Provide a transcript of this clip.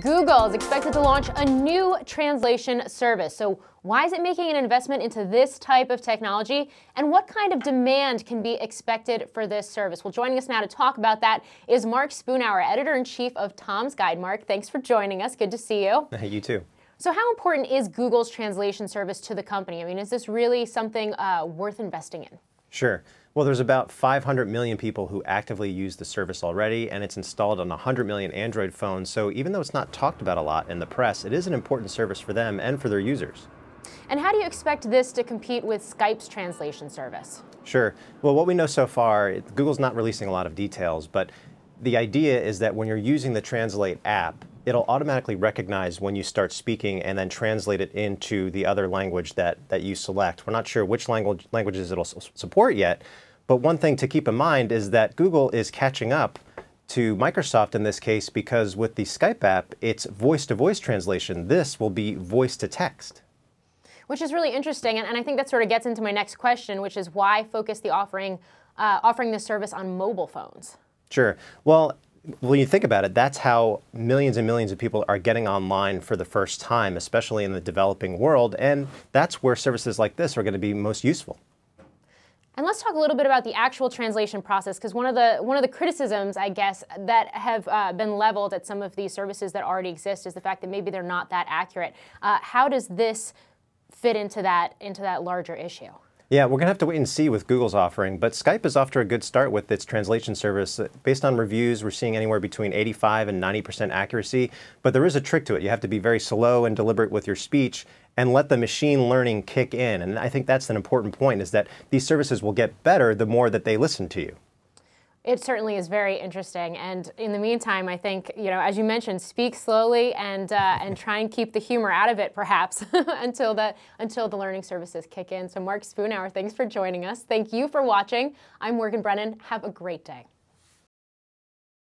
Google is expected to launch a new translation service. So, why is it making an investment into this type of technology? And what kind of demand can be expected for this service? Well, joining us now to talk about that is Mark Spoonhour, editor in chief of Tom's Guide. Mark, thanks for joining us. Good to see you. you too. So, how important is Google's translation service to the company? I mean, is this really something uh, worth investing in? Sure. Well, there's about 500 million people who actively use the service already, and it's installed on 100 million Android phones. So even though it's not talked about a lot in the press, it is an important service for them and for their users. And how do you expect this to compete with Skype's translation service? Sure. Well, what we know so far, Google's not releasing a lot of details, but the idea is that when you're using the Translate app, it'll automatically recognize when you start speaking and then translate it into the other language that, that you select. We're not sure which language, languages it'll support yet, but one thing to keep in mind is that Google is catching up to Microsoft in this case because with the Skype app, it's voice to voice translation. This will be voice to text. Which is really interesting, and, and I think that sort of gets into my next question, which is why focus the offering, uh, offering this service on mobile phones? Sure. Well, when you think about it, that's how millions and millions of people are getting online for the first time, especially in the developing world. And that's where services like this are going to be most useful. And let's talk a little bit about the actual translation process, because one of the one of the criticisms, I guess, that have uh, been leveled at some of these services that already exist is the fact that maybe they're not that accurate. Uh, how does this fit into that into that larger issue? Yeah, we're going to have to wait and see with Google's offering, but Skype is off to a good start with its translation service. Uh, based on reviews, we're seeing anywhere between 85 and 90% accuracy, but there is a trick to it. You have to be very slow and deliberate with your speech and let the machine learning kick in. And I think that's an important point is that these services will get better the more that they listen to you. It certainly is very interesting. And in the meantime, I think, you know, as you mentioned, speak slowly and, uh, and try and keep the humor out of it, perhaps, until, the, until the learning services kick in. So Mark Spoonhour, thanks for joining us. Thank you for watching. I'm Morgan Brennan. Have a great day.